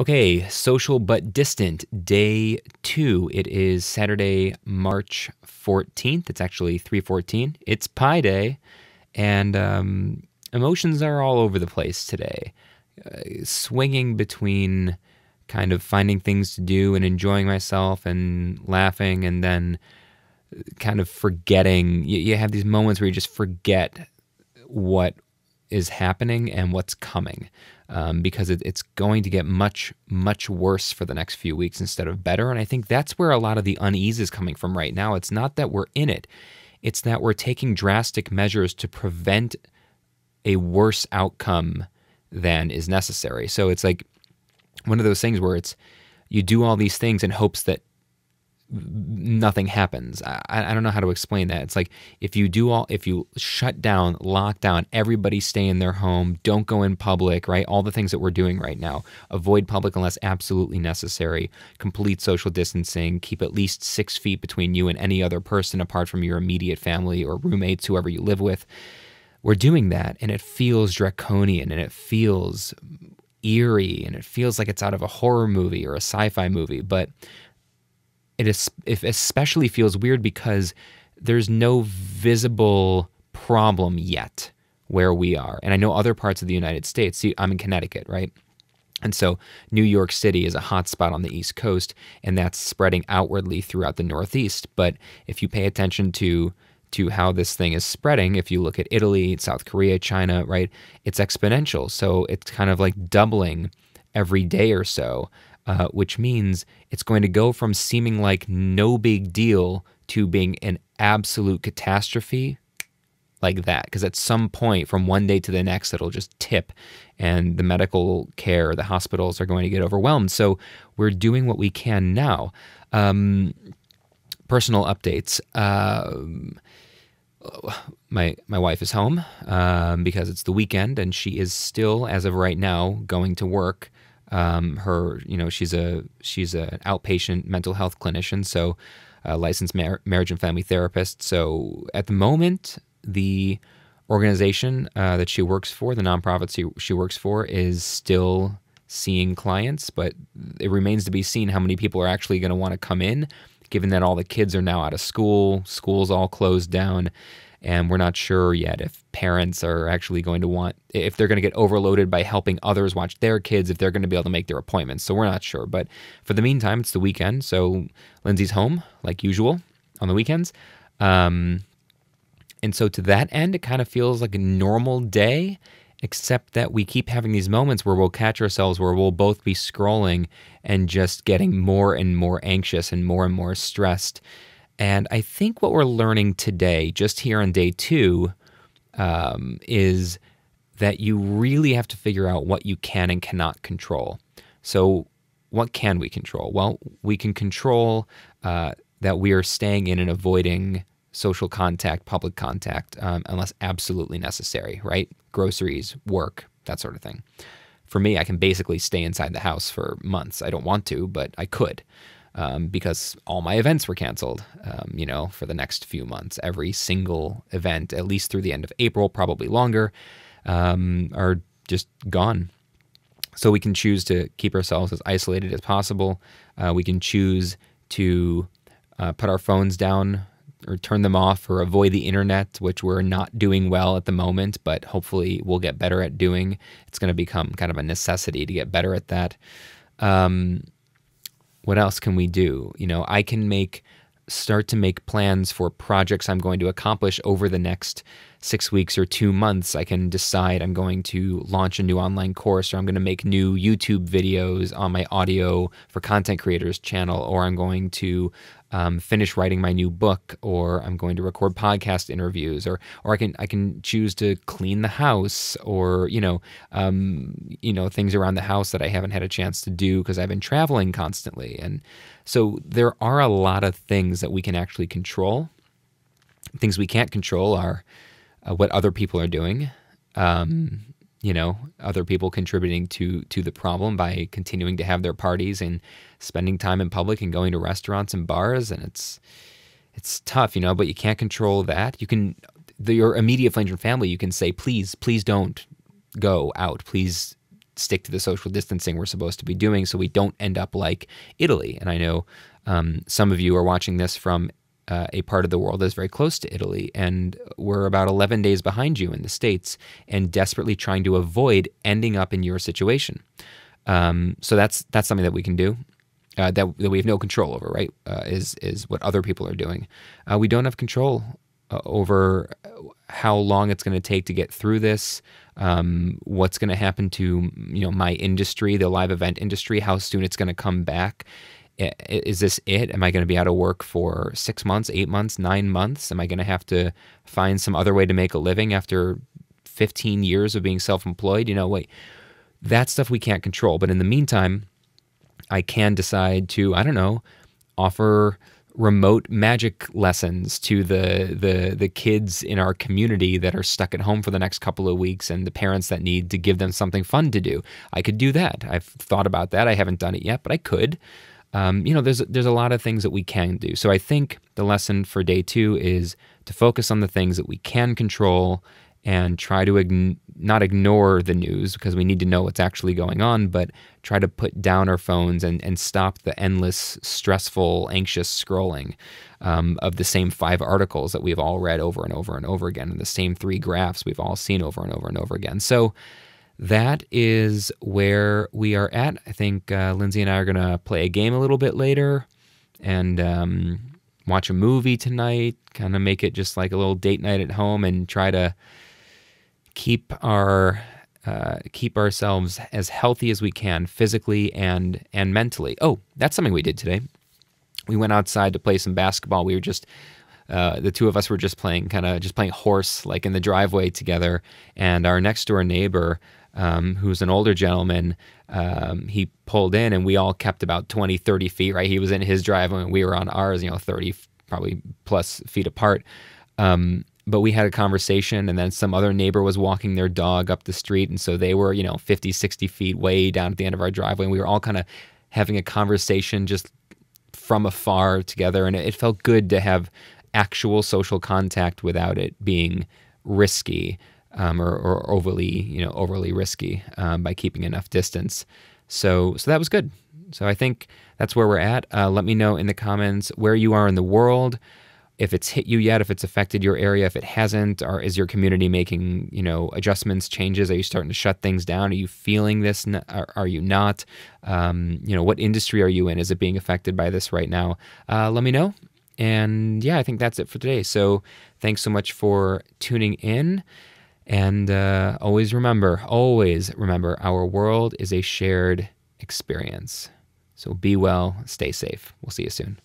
Okay, social but distant, day two. It is Saturday, March 14th. It's actually 314. It's Pi Day, and um, emotions are all over the place today, uh, swinging between kind of finding things to do and enjoying myself and laughing, and then uh, kind of forgetting. you, you have these moments where you just forget what is happening and what's coming um, because it, it's going to get much, much worse for the next few weeks instead of better. And I think that's where a lot of the unease is coming from right now. It's not that we're in it, it's that we're taking drastic measures to prevent a worse outcome than is necessary. So it's like one of those things where it's you do all these things in hopes that nothing happens. I, I don't know how to explain that. It's like if you do all, if you shut down, lock down, everybody stay in their home, don't go in public, right? All the things that we're doing right now, avoid public unless absolutely necessary, complete social distancing, keep at least six feet between you and any other person apart from your immediate family or roommates, whoever you live with. We're doing that and it feels draconian and it feels eerie and it feels like it's out of a horror movie or a sci fi movie, but it, is, it especially feels weird because there's no visible problem yet where we are. And I know other parts of the United States, see, I'm in Connecticut, right? And so New York City is a hotspot on the East Coast, and that's spreading outwardly throughout the Northeast. But if you pay attention to to how this thing is spreading, if you look at Italy, South Korea, China, right, it's exponential. So it's kind of like doubling every day or so uh, which means it's going to go from seeming like no big deal to being an absolute catastrophe like that because at some point from one day to the next it'll just tip and the medical care the hospitals are going to get overwhelmed so we're doing what we can now um, personal updates um, my my wife is home um, because it's the weekend and she is still as of right now going to work um, her, you know, she's a she's an outpatient mental health clinician, so a uh, licensed mar marriage and family therapist. So at the moment, the organization uh, that she works for, the nonprofit she, she works for, is still seeing clients, but it remains to be seen how many people are actually going to want to come in, given that all the kids are now out of school, school's all closed down. And we're not sure yet if parents are actually going to want, if they're going to get overloaded by helping others watch their kids, if they're going to be able to make their appointments. So we're not sure. But for the meantime, it's the weekend. So Lindsay's home, like usual, on the weekends. Um, and so to that end, it kind of feels like a normal day, except that we keep having these moments where we'll catch ourselves where we'll both be scrolling and just getting more and more anxious and more and more stressed and I think what we're learning today, just here on day two, um, is that you really have to figure out what you can and cannot control. So, what can we control? Well, we can control uh, that we are staying in and avoiding social contact, public contact, um, unless absolutely necessary, right? Groceries, work, that sort of thing. For me, I can basically stay inside the house for months. I don't want to, but I could um, because all my events were canceled, um, you know, for the next few months. Every single event, at least through the end of April, probably longer, um, are just gone. So we can choose to keep ourselves as isolated as possible. Uh, we can choose to uh, put our phones down or turn them off or avoid the internet, which we're not doing well at the moment, but hopefully we'll get better at doing. It's going to become kind of a necessity to get better at that. Um, what else can we do? You know, I can make start to make plans for projects I'm going to accomplish over the next six weeks or two months, I can decide I'm going to launch a new online course or I'm going to make new YouTube videos on my audio for content creators channel, or I'm going to um, finish writing my new book, or I'm going to record podcast interviews, or or I can I can choose to clean the house, or you know, um, you know things around the house that I haven't had a chance to do because I've been traveling constantly, and so there are a lot of things that we can actually control. Things we can't control are uh, what other people are doing. Um, you know, other people contributing to to the problem by continuing to have their parties and spending time in public and going to restaurants and bars, and it's it's tough, you know. But you can't control that. You can the, your immediate friends and family. You can say, please, please don't go out. Please stick to the social distancing we're supposed to be doing so we don't end up like Italy. And I know um, some of you are watching this from uh, a part of the world that's very close to Italy, and we're about 11 days behind you in the States and desperately trying to avoid ending up in your situation. Um, so that's that's something that we can do. Uh, that, that we have no control over, right? Uh, is is what other people are doing. Uh, we don't have control uh, over how long it's going to take to get through this, um, what's going to happen to you know my industry, the live event industry, how soon it's going to come back, is this it? Am I going to be out of work for six months, eight months, nine months? Am I going to have to find some other way to make a living after 15 years of being self employed? You know, wait, that stuff we can't control. But in the meantime, I can decide to, I don't know, offer remote magic lessons to the the the kids in our community that are stuck at home for the next couple of weeks and the parents that need to give them something fun to do. I could do that. I've thought about that. I haven't done it yet, but I could um, you know, there's there's a lot of things that we can do. So I think the lesson for day two is to focus on the things that we can control and try to ign not ignore the news because we need to know what's actually going on, but try to put down our phones and, and stop the endless, stressful, anxious scrolling um, of the same five articles that we've all read over and over and over again, and the same three graphs we've all seen over and over and over again. So that is where we are at. I think uh, Lindsay and I are going to play a game a little bit later and um, watch a movie tonight, kind of make it just like a little date night at home and try to keep our. Uh, keep ourselves as healthy as we can physically and and mentally. Oh, that's something we did today. We went outside to play some basketball. We were just uh, the two of us were just playing kind of just playing horse like in the driveway together and our next door neighbor um, who's an older gentleman, um, he pulled in and we all kept about 20, 30 feet, right? He was in his driveway and we were on ours, you know, 30 probably plus feet apart. Um, but we had a conversation and then some other neighbor was walking their dog up the street. And so they were, you know, 50, 60 feet way down at the end of our driveway. And we were all kind of having a conversation just from afar together. And it, it felt good to have actual social contact without it being risky um, or, or, overly you know overly risky um, by keeping enough distance. So so that was good. So I think that's where we're at. Uh, let me know in the comments where you are in the world, if it's hit you yet, if it's affected your area, if it hasn't, or is your community making you know adjustments, changes? Are you starting to shut things down? Are you feeling this? Are, are you not? Um, you know, what industry are you in? Is it being affected by this right now? Uh, let me know. And yeah, I think that's it for today. So thanks so much for tuning in. And uh, always remember, always remember, our world is a shared experience. So be well, stay safe. We'll see you soon.